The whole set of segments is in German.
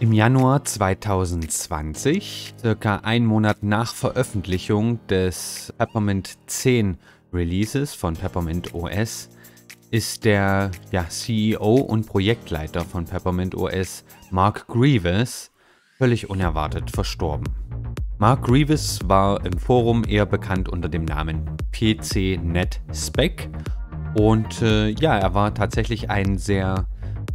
Im Januar 2020, circa ein Monat nach Veröffentlichung des Peppermint 10 Releases von Peppermint OS, ist der ja, CEO und Projektleiter von Peppermint OS, Mark Grievous, völlig unerwartet verstorben. Mark Grievous war im Forum eher bekannt unter dem Namen PCNetSpec und äh, ja, er war tatsächlich ein sehr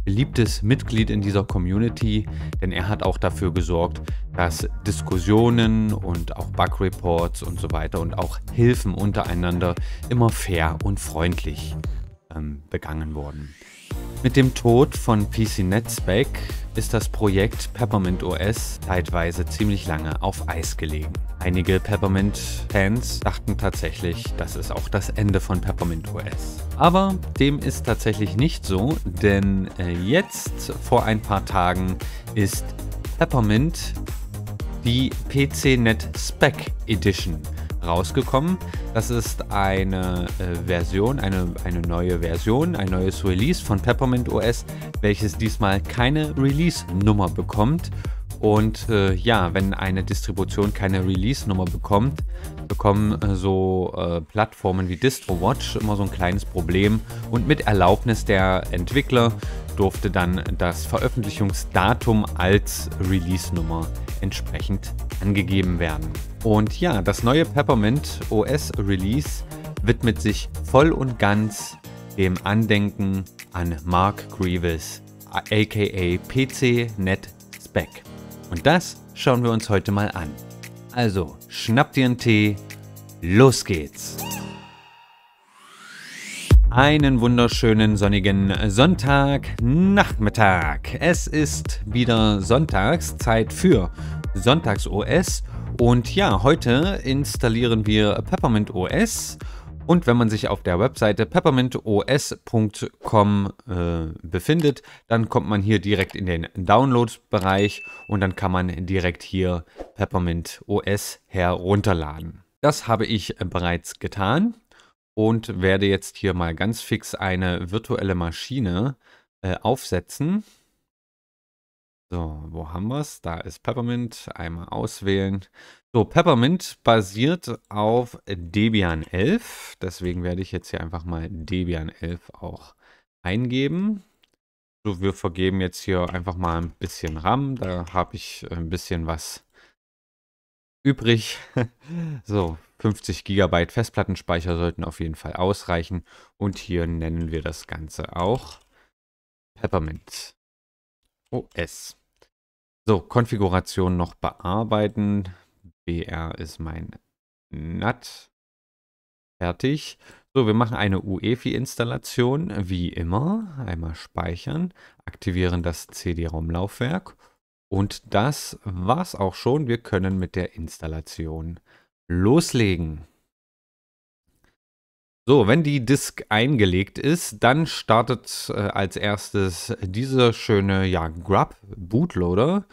beliebtes Mitglied in dieser Community, denn er hat auch dafür gesorgt, dass Diskussionen und auch Bug-Reports und so weiter und auch Hilfen untereinander immer fair und freundlich ähm, begangen wurden. Mit dem Tod von PC NetSpec ist das Projekt Peppermint OS zeitweise ziemlich lange auf Eis gelegen. Einige Peppermint-Fans dachten tatsächlich, das ist auch das Ende von Peppermint OS. Aber dem ist tatsächlich nicht so, denn äh, jetzt vor ein paar Tagen ist Peppermint die PCNet Spec Edition rausgekommen. Das ist eine äh, Version, eine, eine neue Version, ein neues Release von Peppermint OS, welches diesmal keine Release-Nummer bekommt. Und äh, ja, wenn eine Distribution keine Release-Nummer bekommt, bekommen äh, so äh, Plattformen wie DistroWatch immer so ein kleines Problem. Und mit Erlaubnis der Entwickler durfte dann das Veröffentlichungsdatum als Release-Nummer entsprechend angegeben werden. Und ja, das neue Peppermint OS Release widmet sich voll und ganz dem Andenken an Mark Grievous, aka PCNet Spec. Und das schauen wir uns heute mal an. Also, schnappt dir einen Tee, los geht's! Einen wunderschönen sonnigen Sonntagnachmittag. Es ist wieder Sonntagszeit für Sonntags OS und ja, heute installieren wir Peppermint OS und wenn man sich auf der Webseite peppermintos.com äh, befindet, dann kommt man hier direkt in den Download-Bereich und dann kann man direkt hier Peppermint OS herunterladen. Das habe ich bereits getan und werde jetzt hier mal ganz fix eine virtuelle Maschine äh, aufsetzen. So, wo haben wir es? Da ist Peppermint. Einmal auswählen. So, Peppermint basiert auf Debian 11. Deswegen werde ich jetzt hier einfach mal Debian 11 auch eingeben. So, wir vergeben jetzt hier einfach mal ein bisschen RAM. Da habe ich ein bisschen was übrig. so, 50 GB Festplattenspeicher sollten auf jeden Fall ausreichen. Und hier nennen wir das Ganze auch Peppermint OS. So, Konfiguration noch bearbeiten. BR ist mein NAT. Fertig. So, wir machen eine UEFI-Installation, wie immer. Einmal speichern, aktivieren das CD-ROM-Laufwerk. Und das war's auch schon. Wir können mit der Installation loslegen. So, wenn die Disk eingelegt ist, dann startet äh, als erstes dieser schöne ja, Grub Bootloader.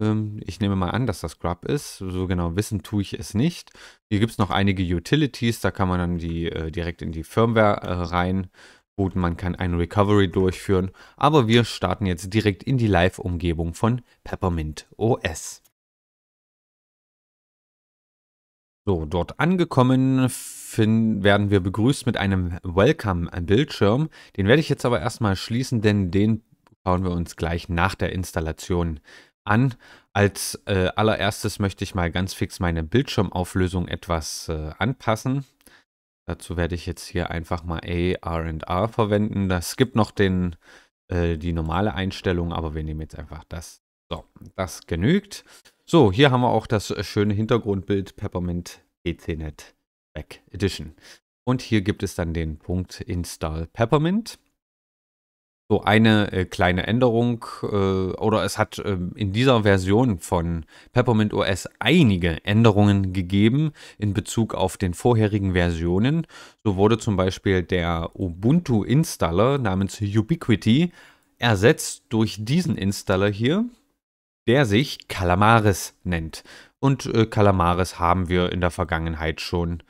Ähm, ich nehme mal an, dass das Grub ist. So genau wissen tue ich es nicht. Hier gibt es noch einige Utilities, da kann man dann die äh, direkt in die Firmware äh, reinbooten. Man kann ein Recovery durchführen. Aber wir starten jetzt direkt in die Live-Umgebung von Peppermint OS. So, dort angekommen werden wir begrüßt mit einem Welcome-Bildschirm. Den werde ich jetzt aber erstmal schließen, denn den schauen wir uns gleich nach der Installation an. Als äh, allererstes möchte ich mal ganz fix meine Bildschirmauflösung etwas äh, anpassen. Dazu werde ich jetzt hier einfach mal A, R und R verwenden. Das gibt noch den, äh, die normale Einstellung, aber wir nehmen jetzt einfach das. So, das genügt. So, hier haben wir auch das äh, schöne Hintergrundbild Peppermint ECnet Back Edition. Und hier gibt es dann den Punkt Install Peppermint. So eine äh, kleine Änderung äh, oder es hat äh, in dieser Version von Peppermint OS einige Änderungen gegeben in Bezug auf den vorherigen Versionen. So wurde zum Beispiel der Ubuntu Installer namens Ubiquity ersetzt durch diesen Installer hier der sich Kalamares nennt. Und äh, haben wir in der Vergangenheit schon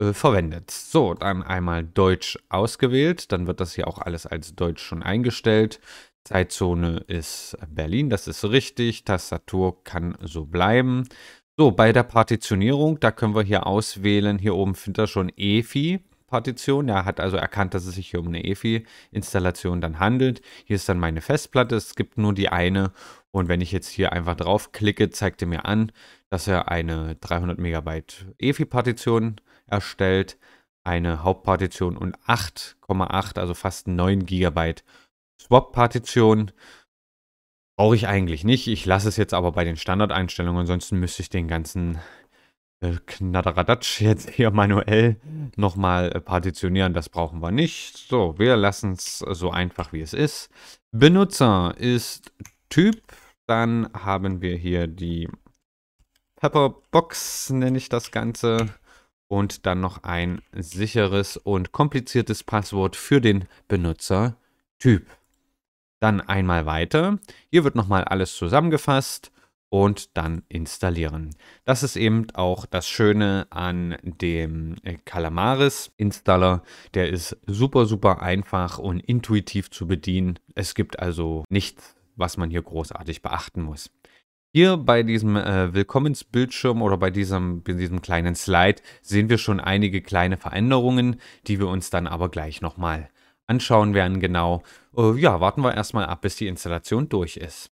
äh, verwendet. So, dann einmal Deutsch ausgewählt. Dann wird das hier auch alles als Deutsch schon eingestellt. Zeitzone ist Berlin, das ist richtig. Tastatur kann so bleiben. So, bei der Partitionierung, da können wir hier auswählen. Hier oben findet ihr schon EFI. Partition. Er hat also erkannt, dass es sich hier um eine EFI-Installation dann handelt. Hier ist dann meine Festplatte, es gibt nur die eine. Und wenn ich jetzt hier einfach draufklicke, zeigt er mir an, dass er eine 300 MB EFI-Partition erstellt, eine Hauptpartition und 8,8, also fast 9 GB Swap-Partition. Brauche ich eigentlich nicht. Ich lasse es jetzt aber bei den Standardeinstellungen, ansonsten müsste ich den ganzen äh, Knatteradatsch jetzt hier manuell nochmal äh, partitionieren. Das brauchen wir nicht. So, wir lassen es so einfach, wie es ist. Benutzer ist Typ. Dann haben wir hier die Pepperbox, nenne ich das Ganze. Und dann noch ein sicheres und kompliziertes Passwort für den Benutzer Typ. Dann einmal weiter. Hier wird nochmal alles zusammengefasst und dann installieren. Das ist eben auch das Schöne an dem äh, Calamaris Installer. Der ist super, super einfach und intuitiv zu bedienen. Es gibt also nichts, was man hier großartig beachten muss. Hier bei diesem äh, Willkommensbildschirm oder bei diesem, bei diesem kleinen Slide sehen wir schon einige kleine Veränderungen, die wir uns dann aber gleich nochmal anschauen werden genau. Äh, ja, warten wir erstmal ab, bis die Installation durch ist.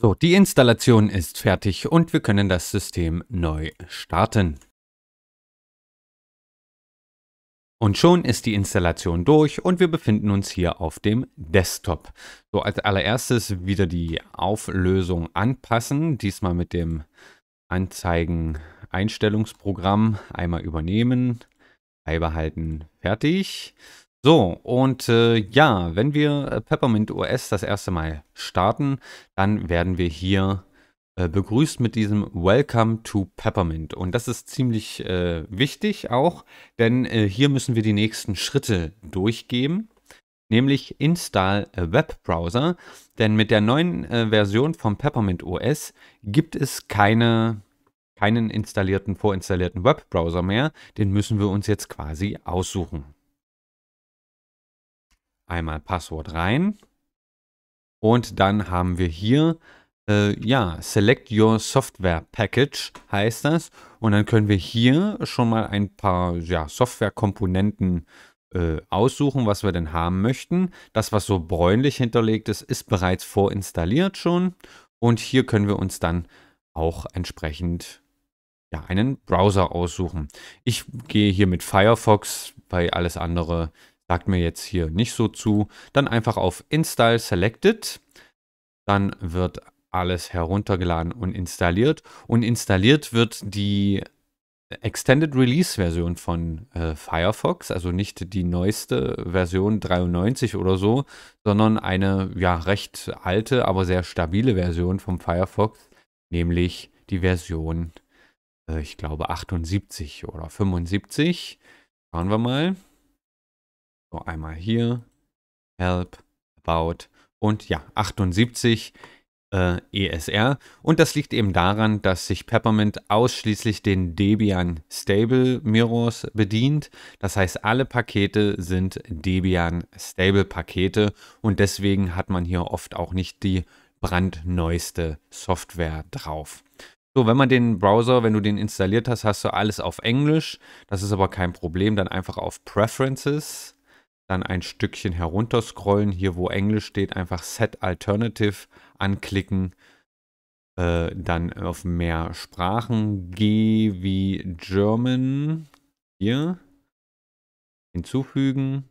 So, die Installation ist fertig und wir können das System neu starten. Und schon ist die Installation durch und wir befinden uns hier auf dem Desktop. So, als allererstes wieder die Auflösung anpassen, diesmal mit dem Anzeigen-Einstellungsprogramm einmal übernehmen, beibehalten, fertig. So, und äh, ja, wenn wir äh, Peppermint OS das erste Mal starten, dann werden wir hier äh, begrüßt mit diesem Welcome to Peppermint. Und das ist ziemlich äh, wichtig auch, denn äh, hier müssen wir die nächsten Schritte durchgeben, nämlich Install Web Browser. Denn mit der neuen äh, Version von Peppermint OS gibt es keine keinen installierten, vorinstallierten Webbrowser mehr, den müssen wir uns jetzt quasi aussuchen einmal Passwort rein. Und dann haben wir hier, äh, ja, Select Your Software Package heißt das. Und dann können wir hier schon mal ein paar ja, Softwarekomponenten äh, aussuchen, was wir denn haben möchten. Das, was so bräunlich hinterlegt ist, ist bereits vorinstalliert schon. Und hier können wir uns dann auch entsprechend ja, einen Browser aussuchen. Ich gehe hier mit Firefox, weil alles andere sagt mir jetzt hier nicht so zu, dann einfach auf Install Selected, dann wird alles heruntergeladen und installiert und installiert wird die Extended Release Version von äh, Firefox, also nicht die neueste Version 93 oder so, sondern eine ja recht alte, aber sehr stabile Version vom Firefox, nämlich die Version, äh, ich glaube 78 oder 75. Schauen wir mal. So, einmal hier. Help, About und ja, 78 äh, ESR. Und das liegt eben daran, dass sich Peppermint ausschließlich den Debian Stable Mirrors bedient. Das heißt, alle Pakete sind Debian Stable Pakete und deswegen hat man hier oft auch nicht die brandneueste Software drauf. So, wenn man den Browser, wenn du den installiert hast, hast du alles auf Englisch. Das ist aber kein Problem. Dann einfach auf Preferences dann ein Stückchen herunterscrollen, hier wo Englisch steht, einfach Set Alternative anklicken, äh, dann auf mehr Sprachen, G wie German, hier, hinzufügen.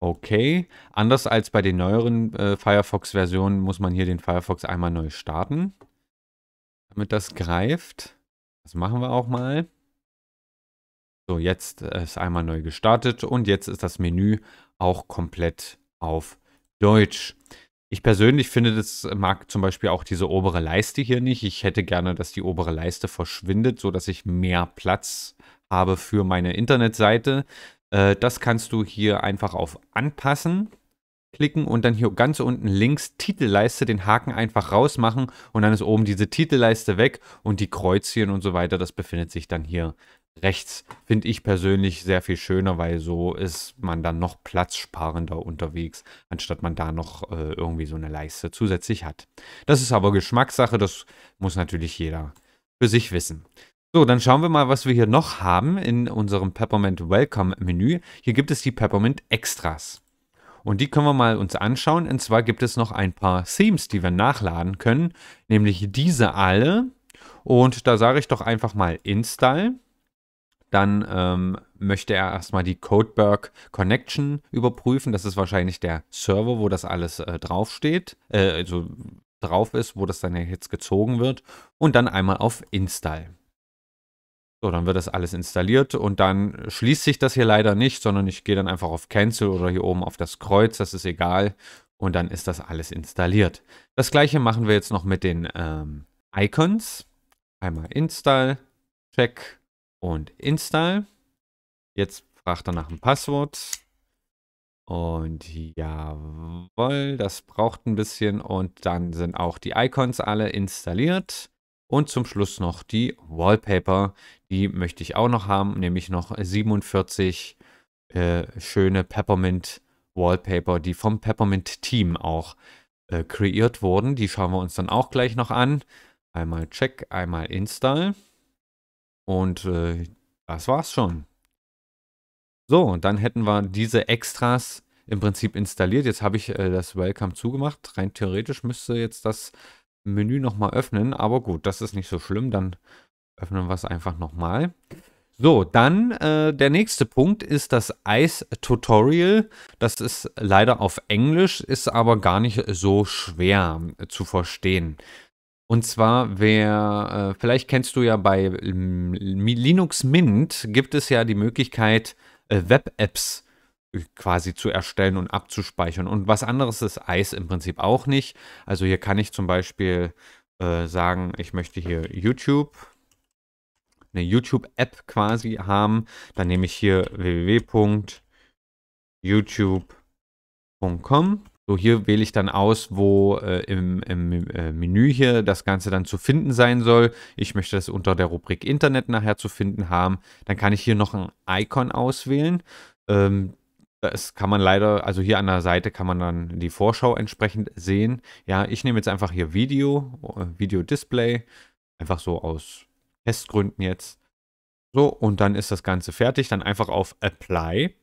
Okay, anders als bei den neueren äh, Firefox-Versionen muss man hier den Firefox einmal neu starten, damit das greift. Das machen wir auch mal. So, jetzt ist einmal neu gestartet und jetzt ist das Menü auch komplett auf Deutsch. Ich persönlich finde, das mag zum Beispiel auch diese obere Leiste hier nicht. Ich hätte gerne, dass die obere Leiste verschwindet, sodass ich mehr Platz habe für meine Internetseite. Äh, das kannst du hier einfach auf Anpassen klicken und dann hier ganz unten links Titelleiste den Haken einfach rausmachen und dann ist oben diese Titelleiste weg und die Kreuzchen und so weiter, das befindet sich dann hier rechts finde ich persönlich sehr viel schöner, weil so ist man dann noch platzsparender unterwegs, anstatt man da noch äh, irgendwie so eine Leiste zusätzlich hat. Das ist aber Geschmackssache, das muss natürlich jeder für sich wissen. So, dann schauen wir mal, was wir hier noch haben in unserem Peppermint Welcome Menü. Hier gibt es die Peppermint Extras. Und die können wir mal uns anschauen. Und zwar gibt es noch ein paar Themes, die wir nachladen können, nämlich diese alle. Und da sage ich doch einfach mal Install. Dann ähm, möchte er erstmal die Codeberg Connection überprüfen. Das ist wahrscheinlich der Server, wo das alles äh, draufsteht, äh, also drauf ist, wo das dann jetzt gezogen wird. Und dann einmal auf Install. So, dann wird das alles installiert und dann schließt sich das hier leider nicht, sondern ich gehe dann einfach auf Cancel oder hier oben auf das Kreuz, das ist egal. Und dann ist das alles installiert. Das gleiche machen wir jetzt noch mit den ähm, Icons. Einmal Install, Check, und Install. Jetzt fragt er nach dem Passwort. Und jawohl, das braucht ein bisschen. Und dann sind auch die Icons alle installiert. Und zum Schluss noch die Wallpaper. Die möchte ich auch noch haben, nämlich noch 47 äh, schöne Peppermint Wallpaper, die vom Peppermint Team auch äh, kreiert wurden. Die schauen wir uns dann auch gleich noch an. Einmal Check, einmal Install. Und äh, das war's schon. So, und dann hätten wir diese Extras im Prinzip installiert. Jetzt habe ich äh, das Welcome zugemacht. Rein theoretisch müsste jetzt das Menü nochmal öffnen, aber gut, das ist nicht so schlimm. Dann öffnen wir es einfach nochmal. So, dann äh, der nächste Punkt ist das Ice Tutorial. Das ist leider auf Englisch, ist aber gar nicht so schwer äh, zu verstehen. Und zwar, wer, äh, vielleicht kennst du ja bei ähm, Linux Mint, gibt es ja die Möglichkeit, äh, Web-Apps äh, quasi zu erstellen und abzuspeichern. Und was anderes ist ICE im Prinzip auch nicht. Also hier kann ich zum Beispiel äh, sagen, ich möchte hier YouTube, eine YouTube-App quasi haben. Dann nehme ich hier www.youtube.com so, hier wähle ich dann aus, wo äh, im, im äh, Menü hier das Ganze dann zu finden sein soll. Ich möchte das unter der Rubrik Internet nachher zu finden haben. Dann kann ich hier noch ein Icon auswählen. Ähm, das kann man leider, also hier an der Seite kann man dann die Vorschau entsprechend sehen. Ja, ich nehme jetzt einfach hier Video, äh, Video Display, einfach so aus Testgründen jetzt. So, und dann ist das Ganze fertig. Dann einfach auf Apply.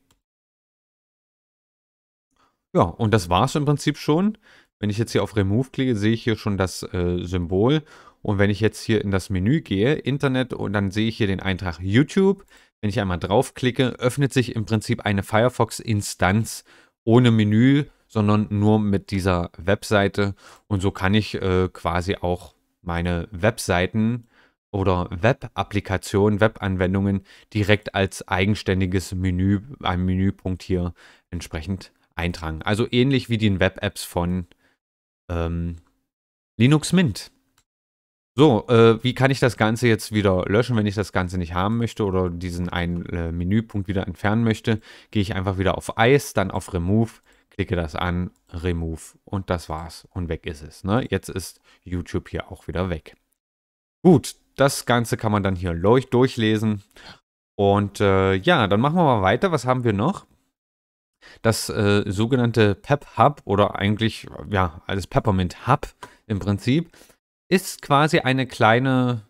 Ja, und das war es im Prinzip schon. Wenn ich jetzt hier auf Remove klicke, sehe ich hier schon das äh, Symbol. Und wenn ich jetzt hier in das Menü gehe, Internet, und dann sehe ich hier den Eintrag YouTube. Wenn ich einmal draufklicke, öffnet sich im Prinzip eine Firefox-Instanz ohne Menü, sondern nur mit dieser Webseite. Und so kann ich äh, quasi auch meine Webseiten oder Web-Applikationen, Web-Anwendungen direkt als eigenständiges Menü, ein Menüpunkt hier entsprechend eintragen. Also ähnlich wie den Web-Apps von ähm, Linux Mint. So, äh, wie kann ich das Ganze jetzt wieder löschen, wenn ich das Ganze nicht haben möchte oder diesen einen äh, Menüpunkt wieder entfernen möchte? Gehe ich einfach wieder auf Eis, dann auf Remove, klicke das an, Remove und das war's und weg ist es. Ne? Jetzt ist YouTube hier auch wieder weg. Gut, das Ganze kann man dann hier durchlesen. Und äh, ja, dann machen wir mal weiter. Was haben wir noch? Das äh, sogenannte Pep Hub oder eigentlich ja als Peppermint Hub im Prinzip ist quasi eine kleine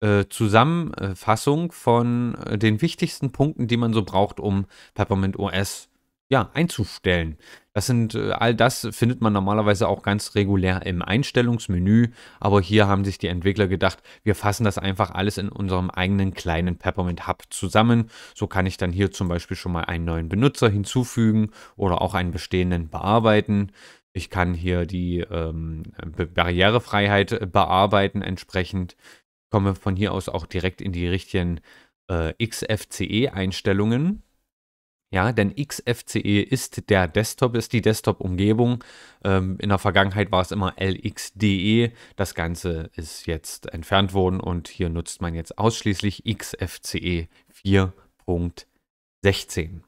äh, Zusammenfassung von äh, den wichtigsten Punkten, die man so braucht, um Peppermint OS ja, einzustellen. Das sind äh, all das findet man normalerweise auch ganz regulär im Einstellungsmenü, aber hier haben sich die Entwickler gedacht, wir fassen das einfach alles in unserem eigenen kleinen Peppermint Hub zusammen. So kann ich dann hier zum Beispiel schon mal einen neuen Benutzer hinzufügen oder auch einen bestehenden bearbeiten. Ich kann hier die ähm, Barrierefreiheit bearbeiten entsprechend. komme von hier aus auch direkt in die richtigen äh, XFCE-Einstellungen ja, denn XFCE ist der Desktop, ist die Desktop-Umgebung. Ähm, in der Vergangenheit war es immer LXDE. Das Ganze ist jetzt entfernt worden und hier nutzt man jetzt ausschließlich XFCE 4.16.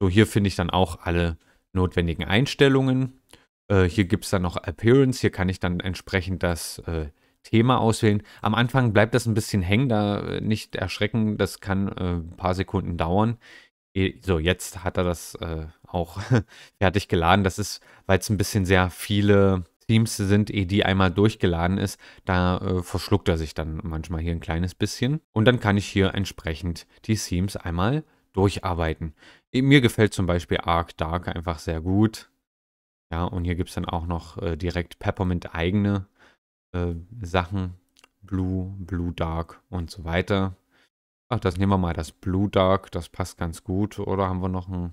So, hier finde ich dann auch alle notwendigen Einstellungen. Äh, hier gibt es dann noch Appearance. Hier kann ich dann entsprechend das äh, Thema auswählen. Am Anfang bleibt das ein bisschen hängen, da äh, nicht erschrecken. Das kann äh, ein paar Sekunden dauern. Eh, so, jetzt hat er das äh, auch fertig geladen. Das ist, weil es ein bisschen sehr viele Themes sind, ehe die einmal durchgeladen ist. Da äh, verschluckt er sich dann manchmal hier ein kleines bisschen. Und dann kann ich hier entsprechend die Themes einmal durcharbeiten. Eh, mir gefällt zum Beispiel Arc Dark einfach sehr gut. Ja, und hier gibt es dann auch noch äh, direkt Peppermint eigene äh, Sachen. Blue, Blue Dark und so weiter. Ach, das nehmen wir mal das Blue Dark, das passt ganz gut. Oder haben wir noch ein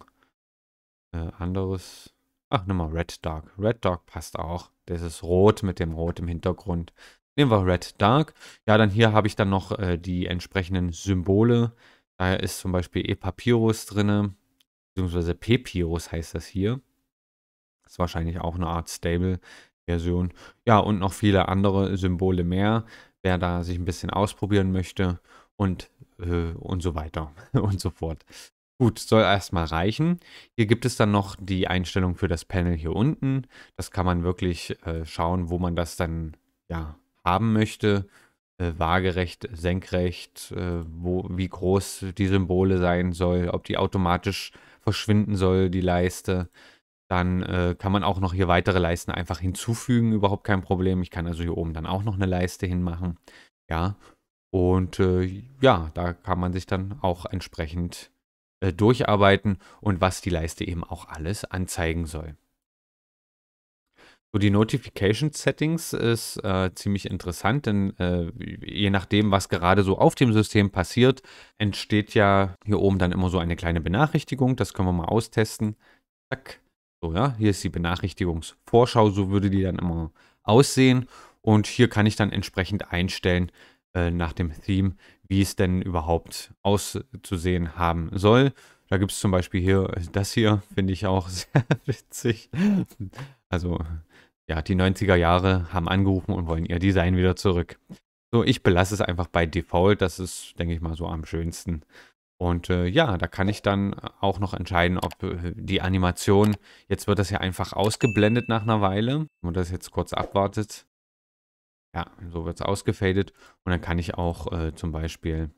äh, anderes? Ach, nehmen wir Red Dark. Red Dark passt auch. Das ist rot mit dem Rot im Hintergrund. Nehmen wir Red Dark. Ja, dann hier habe ich dann noch äh, die entsprechenden Symbole. Da ist zum Beispiel E-Papyrus drin, beziehungsweise Papyrus heißt das hier. Das ist wahrscheinlich auch eine Art Stable-Version. Ja, und noch viele andere Symbole mehr, wer da sich ein bisschen ausprobieren möchte. Und äh, und so weiter und so fort. Gut, soll erstmal reichen. Hier gibt es dann noch die Einstellung für das Panel hier unten. Das kann man wirklich äh, schauen, wo man das dann ja, haben möchte. Äh, waagerecht, senkrecht, äh, wo, wie groß die Symbole sein soll, ob die automatisch verschwinden soll, die Leiste. Dann äh, kann man auch noch hier weitere Leisten einfach hinzufügen, überhaupt kein Problem. Ich kann also hier oben dann auch noch eine Leiste hinmachen. Ja, und äh, ja, da kann man sich dann auch entsprechend äh, durcharbeiten und was die Leiste eben auch alles anzeigen soll. So, die Notification Settings ist äh, ziemlich interessant, denn äh, je nachdem, was gerade so auf dem System passiert, entsteht ja hier oben dann immer so eine kleine Benachrichtigung. Das können wir mal austesten. Zack. So, ja, hier ist die Benachrichtigungsvorschau, so würde die dann immer aussehen. Und hier kann ich dann entsprechend einstellen, äh, nach dem Theme, wie es denn überhaupt auszusehen haben soll. Da gibt es zum Beispiel hier äh, das hier, finde ich auch sehr witzig. Also, ja, die 90er Jahre haben angerufen und wollen ihr Design wieder zurück. So, ich belasse es einfach bei Default. Das ist, denke ich mal, so am schönsten. Und äh, ja, da kann ich dann auch noch entscheiden, ob äh, die Animation, jetzt wird das ja einfach ausgeblendet nach einer Weile, wenn man das jetzt kurz abwartet. Ja, so wird es ausgefadet. Und dann kann ich auch äh, zum Beispiel,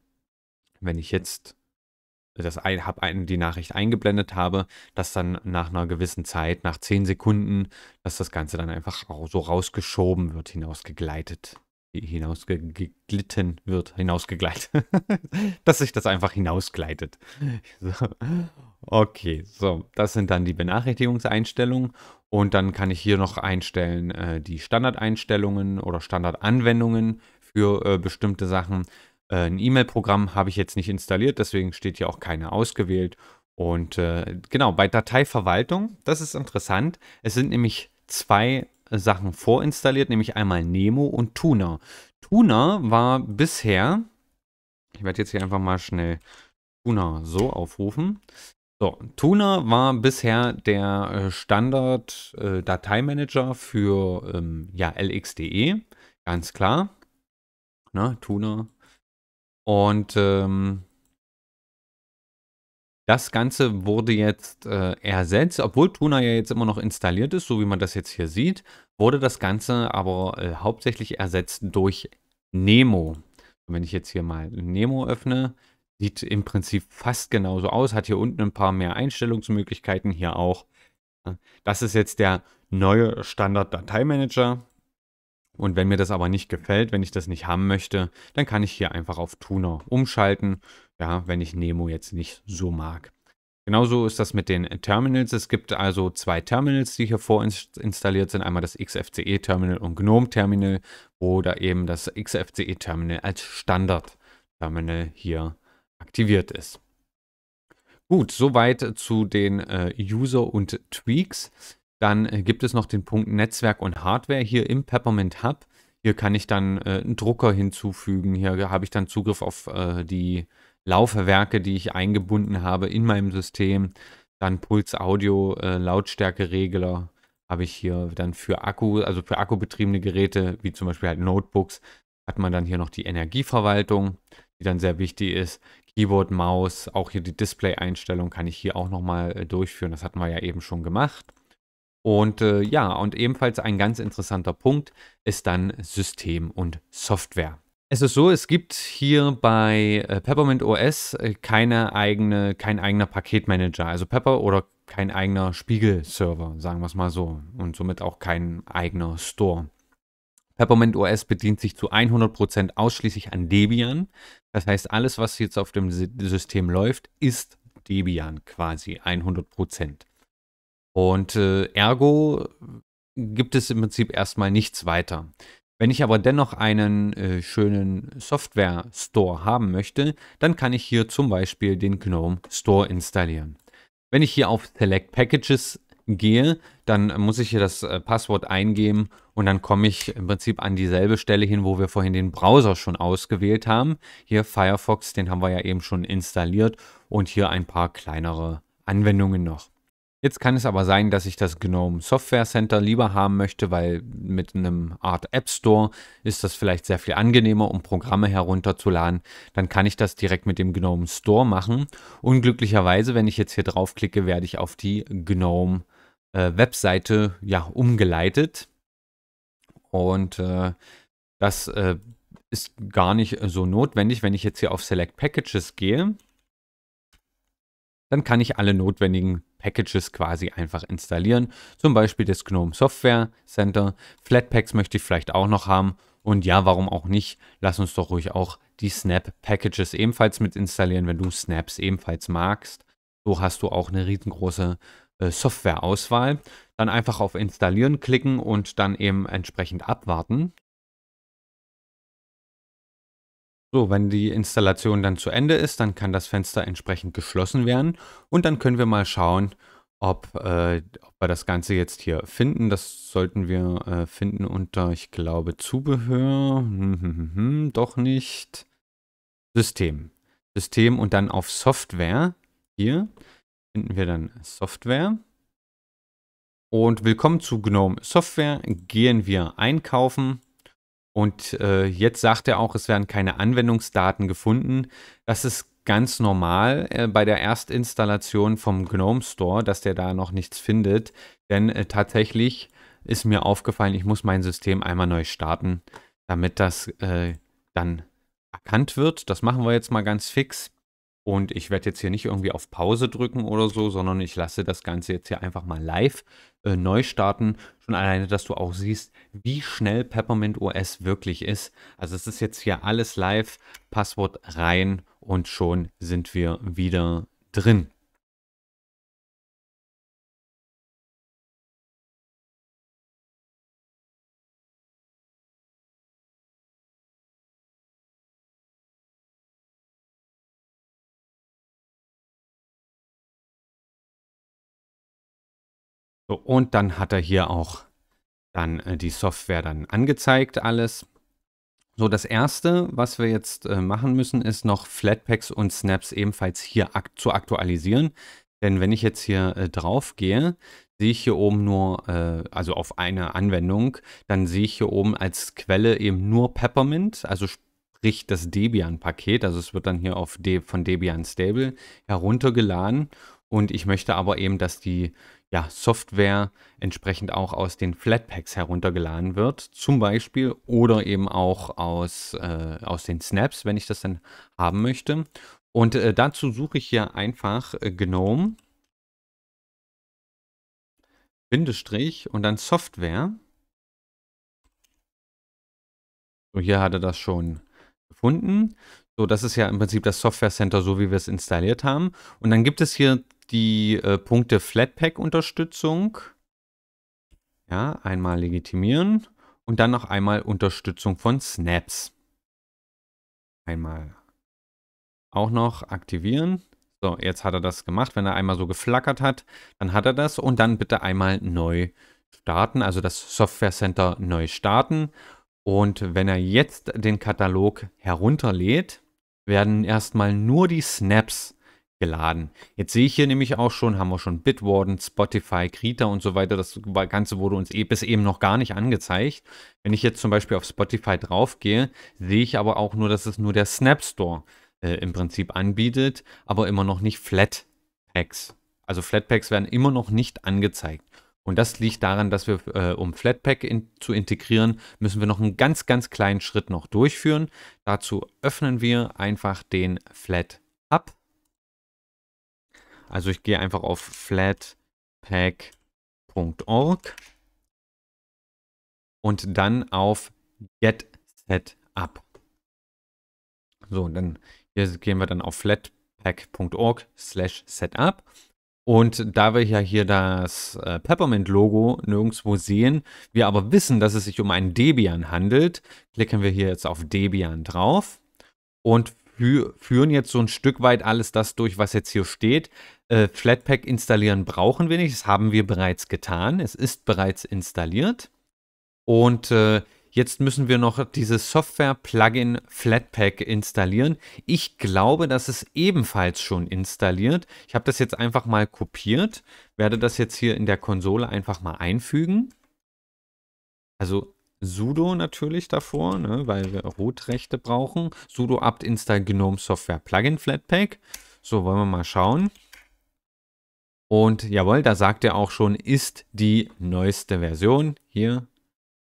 wenn ich jetzt das ein, hab ein, die Nachricht eingeblendet habe, dass dann nach einer gewissen Zeit, nach 10 Sekunden, dass das Ganze dann einfach so rausgeschoben wird, hinausgegleitet, hinausgeglitten wird, hinausgegleitet, dass sich das einfach hinausgleitet. So. Okay, so, das sind dann die Benachrichtigungseinstellungen und dann kann ich hier noch einstellen äh, die Standardeinstellungen oder Standardanwendungen für äh, bestimmte Sachen. Äh, ein E-Mail-Programm habe ich jetzt nicht installiert, deswegen steht hier auch keine ausgewählt. Und äh, genau, bei Dateiverwaltung, das ist interessant. Es sind nämlich zwei Sachen vorinstalliert, nämlich einmal Nemo und Tuna. Tuna war bisher, ich werde jetzt hier einfach mal schnell Tuna so aufrufen. So, Tuna war bisher der äh, Standard-Dateimanager äh, für ähm, ja, LXDE, ganz klar. Ne, Tuna. Und ähm, das Ganze wurde jetzt äh, ersetzt, obwohl Tuna ja jetzt immer noch installiert ist, so wie man das jetzt hier sieht, wurde das Ganze aber äh, hauptsächlich ersetzt durch Nemo. Und wenn ich jetzt hier mal Nemo öffne, Sieht im Prinzip fast genauso aus, hat hier unten ein paar mehr Einstellungsmöglichkeiten, hier auch. Das ist jetzt der neue Standard-Dateimanager. Und wenn mir das aber nicht gefällt, wenn ich das nicht haben möchte, dann kann ich hier einfach auf Tuner umschalten, ja, wenn ich Nemo jetzt nicht so mag. Genauso ist das mit den Terminals. Es gibt also zwei Terminals, die hier vorinstalliert sind. Einmal das XFCE-Terminal und GNOME-Terminal oder eben das XFCE-Terminal als Standard-Terminal hier aktiviert ist. Gut, soweit zu den äh, User und Tweaks. Dann äh, gibt es noch den Punkt Netzwerk und Hardware hier im Peppermint Hub. Hier kann ich dann äh, einen Drucker hinzufügen. Hier habe ich dann Zugriff auf äh, die Laufwerke, die ich eingebunden habe in meinem System. Dann Puls Audio, äh, Lautstärkeregler habe ich hier dann für Akku, also für akkubetriebene Geräte, wie zum Beispiel halt Notebooks, hat man dann hier noch die Energieverwaltung die dann sehr wichtig ist. Keyboard, Maus, auch hier die Display-Einstellung kann ich hier auch nochmal äh, durchführen. Das hatten wir ja eben schon gemacht. Und äh, ja, und ebenfalls ein ganz interessanter Punkt ist dann System und Software. Es ist so, es gibt hier bei äh, Peppermint OS äh, keine eigene, kein eigener Paketmanager, also Pepper oder kein eigener Spiegel-Server, sagen wir es mal so, und somit auch kein eigener Store. Peppermint OS bedient sich zu 100% ausschließlich an Debian. Das heißt, alles, was jetzt auf dem System läuft, ist Debian quasi 100%. Und äh, ergo gibt es im Prinzip erstmal nichts weiter. Wenn ich aber dennoch einen äh, schönen Software-Store haben möchte, dann kann ich hier zum Beispiel den GNOME Store installieren. Wenn ich hier auf Select Packages gehe, dann muss ich hier das äh, Passwort eingeben und dann komme ich im Prinzip an dieselbe Stelle hin, wo wir vorhin den Browser schon ausgewählt haben. Hier Firefox, den haben wir ja eben schon installiert und hier ein paar kleinere Anwendungen noch. Jetzt kann es aber sein, dass ich das GNOME Software Center lieber haben möchte, weil mit einem Art App Store ist das vielleicht sehr viel angenehmer, um Programme herunterzuladen. Dann kann ich das direkt mit dem GNOME Store machen. Unglücklicherweise, wenn ich jetzt hier draufklicke, werde ich auf die GNOME äh, Webseite ja umgeleitet. Und äh, das äh, ist gar nicht so notwendig. Wenn ich jetzt hier auf Select Packages gehe, dann kann ich alle notwendigen Packages quasi einfach installieren. Zum Beispiel das GNOME Software Center. Flatpaks möchte ich vielleicht auch noch haben. Und ja, warum auch nicht? Lass uns doch ruhig auch die Snap Packages ebenfalls mit installieren, wenn du Snaps ebenfalls magst. So hast du auch eine riesengroße äh, Softwareauswahl. Dann einfach auf Installieren klicken und dann eben entsprechend abwarten. So, wenn die Installation dann zu Ende ist, dann kann das Fenster entsprechend geschlossen werden und dann können wir mal schauen, ob, äh, ob wir das Ganze jetzt hier finden. Das sollten wir äh, finden unter, ich glaube, Zubehör. Hm, hm, hm, hm doch nicht. System. System und dann auf Software hier finden wir dann Software. Und willkommen zu GNOME Software. Gehen wir einkaufen. Und äh, jetzt sagt er auch, es werden keine Anwendungsdaten gefunden. Das ist ganz normal äh, bei der Erstinstallation vom GNOME Store, dass der da noch nichts findet. Denn äh, tatsächlich ist mir aufgefallen, ich muss mein System einmal neu starten, damit das äh, dann erkannt wird. Das machen wir jetzt mal ganz fix. Und ich werde jetzt hier nicht irgendwie auf Pause drücken oder so, sondern ich lasse das Ganze jetzt hier einfach mal live äh, neu starten. Schon alleine, dass du auch siehst, wie schnell Peppermint OS wirklich ist. Also es ist jetzt hier alles live, Passwort rein und schon sind wir wieder drin. So, und dann hat er hier auch dann äh, die Software dann angezeigt, alles. So, das erste, was wir jetzt äh, machen müssen, ist noch Flatpaks und Snaps ebenfalls hier ak zu aktualisieren. Denn wenn ich jetzt hier äh, drauf gehe, sehe ich hier oben nur, äh, also auf eine Anwendung, dann sehe ich hier oben als Quelle eben nur Peppermint, also sprich das Debian-Paket. Also es wird dann hier auf De von Debian Stable heruntergeladen. Und ich möchte aber eben, dass die ja, Software entsprechend auch aus den Flatpaks heruntergeladen wird, zum Beispiel, oder eben auch aus, äh, aus den Snaps, wenn ich das dann haben möchte. Und äh, dazu suche ich hier einfach äh, GNOME, Bindestrich und dann Software. So, hier hat er das schon gefunden. So, das ist ja im Prinzip das Software Center, so wie wir es installiert haben. Und dann gibt es hier die äh, Punkte Flatpak-Unterstützung. Ja, einmal legitimieren und dann noch einmal Unterstützung von Snaps. Einmal auch noch aktivieren. So, jetzt hat er das gemacht. Wenn er einmal so geflackert hat, dann hat er das und dann bitte einmal neu starten, also das Software Center neu starten. Und wenn er jetzt den Katalog herunterlädt, werden erstmal nur die Snaps geladen. Jetzt sehe ich hier nämlich auch schon, haben wir schon Bitwarden, Spotify, Krita und so weiter. Das Ganze wurde uns eh bis eben noch gar nicht angezeigt. Wenn ich jetzt zum Beispiel auf Spotify draufgehe, sehe ich aber auch nur, dass es nur der Snap Store äh, im Prinzip anbietet, aber immer noch nicht Flatpacks. Also Flatpacks werden immer noch nicht angezeigt. Und das liegt daran, dass wir, äh, um Flatpak in, zu integrieren, müssen wir noch einen ganz, ganz kleinen Schritt noch durchführen. Dazu öffnen wir einfach den Flat Hub also ich gehe einfach auf flatpack.org und dann auf Get Setup. So, dann hier gehen wir dann auf flatpack.org slash setup. Und da wir ja hier das äh, Peppermint-Logo nirgendwo sehen, wir aber wissen, dass es sich um ein Debian handelt, klicken wir hier jetzt auf Debian drauf und für, führen jetzt so ein Stück weit alles das durch, was jetzt hier steht. Äh, Flatpak installieren brauchen wir nicht, das haben wir bereits getan. Es ist bereits installiert. Und äh, jetzt müssen wir noch dieses Software-Plugin Flatpak installieren. Ich glaube, dass es ebenfalls schon installiert. Ich habe das jetzt einfach mal kopiert, werde das jetzt hier in der Konsole einfach mal einfügen. Also Sudo natürlich davor, ne, weil wir Root-Rechte brauchen. Sudo apt install GNOME Software Plugin Flatpak. So, wollen wir mal schauen. Und jawohl, da sagt er auch schon, ist die neueste Version. Hier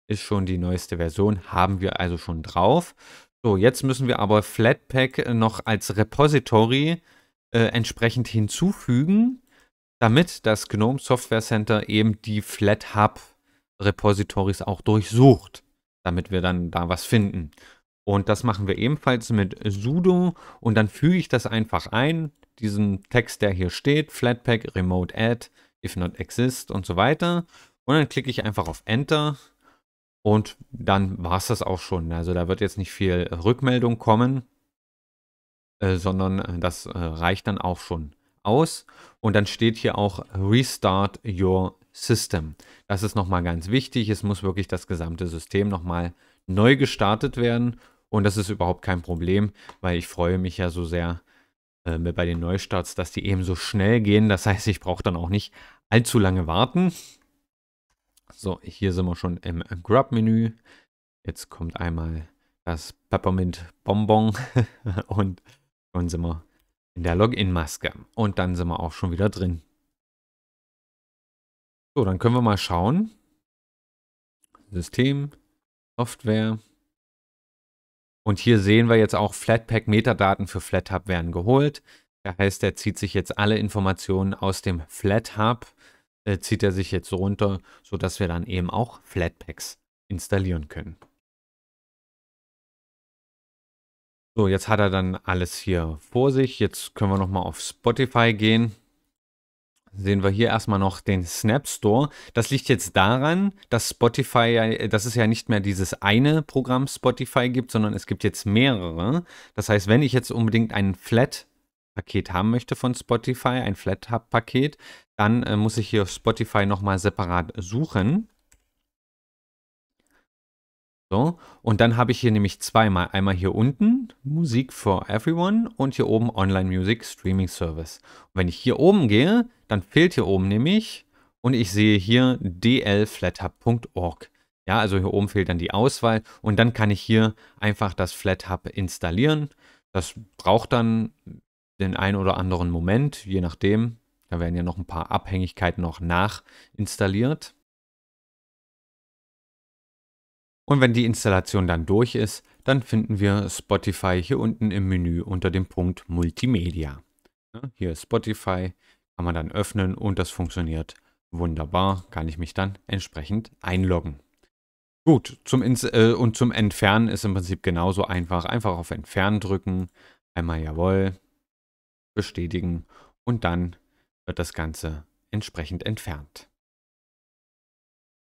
ist schon die neueste Version, haben wir also schon drauf. So, jetzt müssen wir aber Flatpak noch als Repository äh, entsprechend hinzufügen, damit das GNOME Software Center eben die FlatHub Repositories auch durchsucht, damit wir dann da was finden. Und das machen wir ebenfalls mit sudo und dann füge ich das einfach ein, diesen Text, der hier steht, Flatpak, Remote Add, If Not Exist und so weiter. Und dann klicke ich einfach auf Enter und dann war es das auch schon. Also da wird jetzt nicht viel Rückmeldung kommen, äh, sondern äh, das äh, reicht dann auch schon aus. Und dann steht hier auch Restart Your System. Das ist nochmal ganz wichtig. Es muss wirklich das gesamte System nochmal neu gestartet werden. Und das ist überhaupt kein Problem, weil ich freue mich ja so sehr äh, bei den Neustarts, dass die eben so schnell gehen. Das heißt, ich brauche dann auch nicht allzu lange warten. So, hier sind wir schon im Grub-Menü. Jetzt kommt einmal das Peppermint Bonbon und schon sind wir in der Login-Maske. Und dann sind wir auch schon wieder drin. So, dann können wir mal schauen. System, Software. Und hier sehen wir jetzt auch Flatpak-Metadaten für FlatHub werden geholt. Das heißt, er zieht sich jetzt alle Informationen aus dem FlatHub, äh, zieht er sich jetzt runter, sodass wir dann eben auch Flatpaks installieren können. So, jetzt hat er dann alles hier vor sich. Jetzt können wir nochmal auf Spotify gehen sehen wir hier erstmal noch den Snap Store. Das liegt jetzt daran, dass Spotify, dass es ja nicht mehr dieses eine Programm Spotify gibt, sondern es gibt jetzt mehrere. Das heißt, wenn ich jetzt unbedingt ein Flat Paket haben möchte von Spotify, ein Flat hub Paket, dann äh, muss ich hier Spotify nochmal separat suchen. So, und dann habe ich hier nämlich zweimal. Einmal hier unten Musik for Everyone und hier oben Online Music Streaming Service. Und wenn ich hier oben gehe, dann fehlt hier oben nämlich und ich sehe hier dlflathub.org. Ja, also hier oben fehlt dann die Auswahl und dann kann ich hier einfach das FlatHub installieren. Das braucht dann den einen oder anderen Moment, je nachdem. Da werden ja noch ein paar Abhängigkeiten noch nachinstalliert. Und wenn die Installation dann durch ist, dann finden wir Spotify hier unten im Menü unter dem Punkt Multimedia. Hier ist Spotify, kann man dann öffnen und das funktioniert wunderbar. Kann ich mich dann entsprechend einloggen. Gut, zum Ins äh, und zum Entfernen ist im Prinzip genauso einfach. Einfach auf Entfernen drücken, einmal Jawohl, bestätigen und dann wird das Ganze entsprechend entfernt.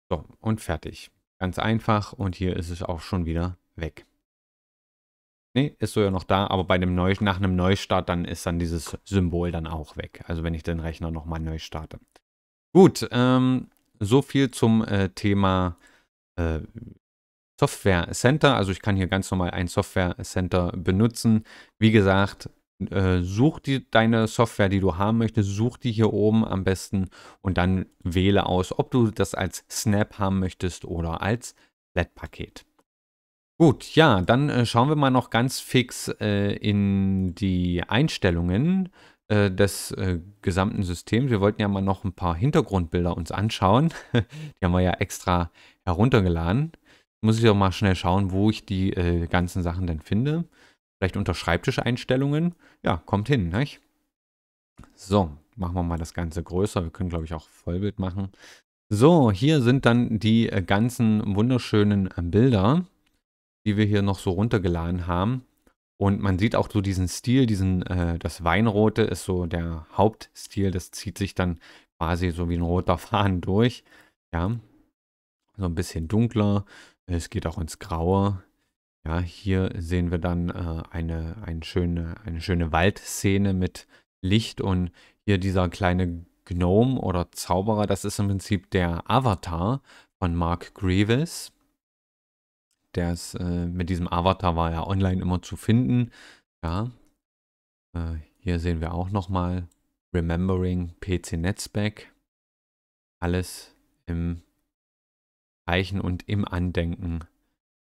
So, und fertig. Ganz einfach und hier ist es auch schon wieder weg. Ne, ist so ja noch da, aber bei einem Neu nach einem Neustart dann ist dann dieses Symbol dann auch weg. Also wenn ich den Rechner nochmal neu starte. Gut, ähm, so viel zum äh, Thema äh, Software Center. Also ich kann hier ganz normal ein Software Center benutzen. Wie gesagt, äh, such die, deine Software, die du haben möchtest, such die hier oben am besten und dann wähle aus, ob du das als Snap haben möchtest oder als LED-Paket. Gut, ja, dann äh, schauen wir mal noch ganz fix äh, in die Einstellungen äh, des äh, gesamten Systems. Wir wollten ja mal noch ein paar Hintergrundbilder uns anschauen. die haben wir ja extra heruntergeladen. Muss ich auch mal schnell schauen, wo ich die ganzen Sachen denn finde. Vielleicht unter Schreibtischeinstellungen. Ja, kommt hin, nicht? So, machen wir mal das Ganze größer. Wir können, glaube ich, auch Vollbild machen. So, hier sind dann die äh, ganzen wunderschönen äh, Bilder, die wir hier noch so runtergeladen haben. Und man sieht auch so diesen Stil, diesen, äh, das Weinrote ist so der Hauptstil, das zieht sich dann quasi so wie ein roter Faden durch. Ja, so ein bisschen dunkler, es geht auch ins Graue. Ja, hier sehen wir dann äh, eine, eine, schöne, eine schöne Waldszene mit Licht und hier dieser kleine Gnome oder Zauberer, das ist im Prinzip der Avatar von Mark Grievous. Der ist, äh, mit diesem Avatar war ja online immer zu finden. Ja. Äh, hier sehen wir auch nochmal Remembering PC Netzback. Alles im Zeichen und im Andenken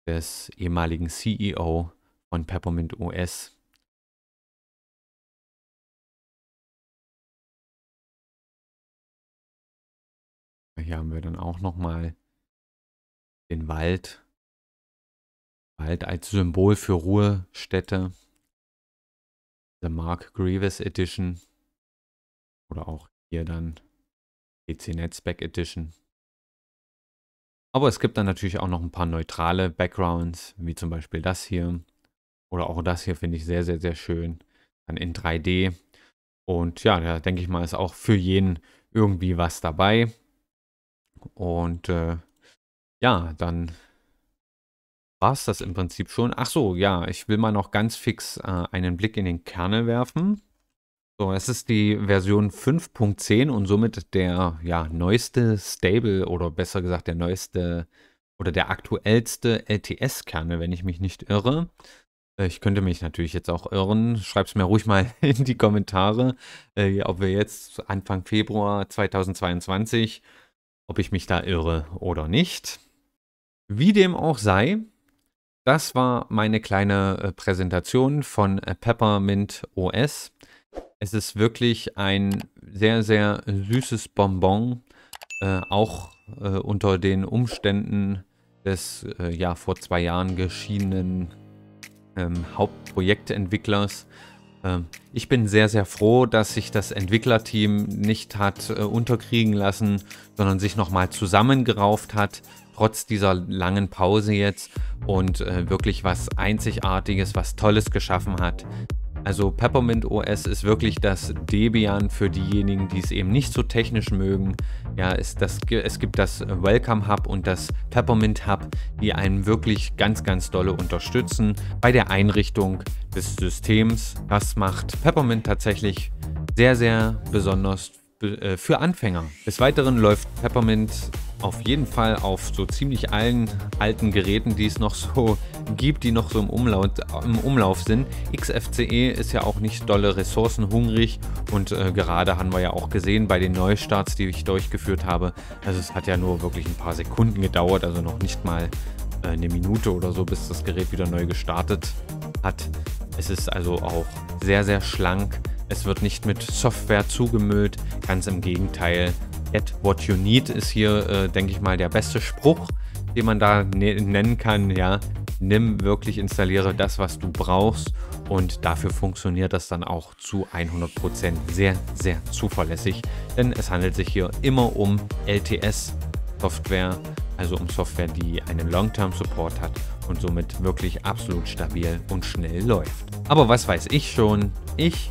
des ehemaligen CEO von Peppermint OS. Hier haben wir dann auch nochmal den Wald. Wald als Symbol für Ruhestätte. The Mark Grievous Edition. Oder auch hier dann PC Netzback Edition. Aber es gibt dann natürlich auch noch ein paar neutrale Backgrounds, wie zum Beispiel das hier. Oder auch das hier finde ich sehr, sehr, sehr schön. Dann in 3D. Und ja, da denke ich mal, ist auch für jeden irgendwie was dabei. Und äh, ja, dann war es das im Prinzip schon. Ach so, ja, ich will mal noch ganz fix äh, einen Blick in den Kernel werfen. So, es ist die Version 5.10 und somit der ja, neueste Stable oder besser gesagt der neueste oder der aktuellste LTS-Kernel, wenn ich mich nicht irre. Äh, ich könnte mich natürlich jetzt auch irren. es mir ruhig mal in die Kommentare, äh, ob wir jetzt Anfang Februar 2022, ob ich mich da irre oder nicht. Wie dem auch sei, das war meine kleine äh, Präsentation von Peppermint OS. Es ist wirklich ein sehr, sehr süßes Bonbon, äh, auch äh, unter den Umständen des äh, ja vor zwei Jahren geschiedenen ähm, Hauptprojektentwicklers. Ähm, ich bin sehr, sehr froh, dass sich das Entwicklerteam nicht hat äh, unterkriegen lassen, sondern sich nochmal zusammengerauft hat, trotz dieser langen Pause jetzt und äh, wirklich was Einzigartiges, was Tolles geschaffen hat. Also Peppermint OS ist wirklich das Debian für diejenigen, die es eben nicht so technisch mögen. Ja, ist das, es gibt das Welcome Hub und das Peppermint Hub, die einen wirklich ganz, ganz dolle unterstützen bei der Einrichtung des Systems. Das macht Peppermint tatsächlich sehr, sehr besonders äh, für Anfänger. Des Weiteren läuft Peppermint auf jeden Fall auf so ziemlich allen alten Geräten, die es noch so gibt, die noch so im Umlauf, im Umlauf sind. XFCE ist ja auch nicht dolle ressourcenhungrig und äh, gerade haben wir ja auch gesehen bei den Neustarts, die ich durchgeführt habe, also es hat ja nur wirklich ein paar Sekunden gedauert, also noch nicht mal äh, eine Minute oder so, bis das Gerät wieder neu gestartet hat. Es ist also auch sehr, sehr schlank es wird nicht mit Software zugemüllt, ganz im Gegenteil. Get what you need ist hier, äh, denke ich mal, der beste Spruch, den man da ne-, nennen kann. Ja, nimm wirklich, installiere das, was du brauchst und dafür funktioniert das dann auch zu 100% Prozent sehr, sehr zuverlässig, denn es handelt sich hier immer um LTS-Software, also um Software, die einen Long-Term-Support hat und somit wirklich absolut stabil und schnell läuft. Aber was weiß ich schon? Ich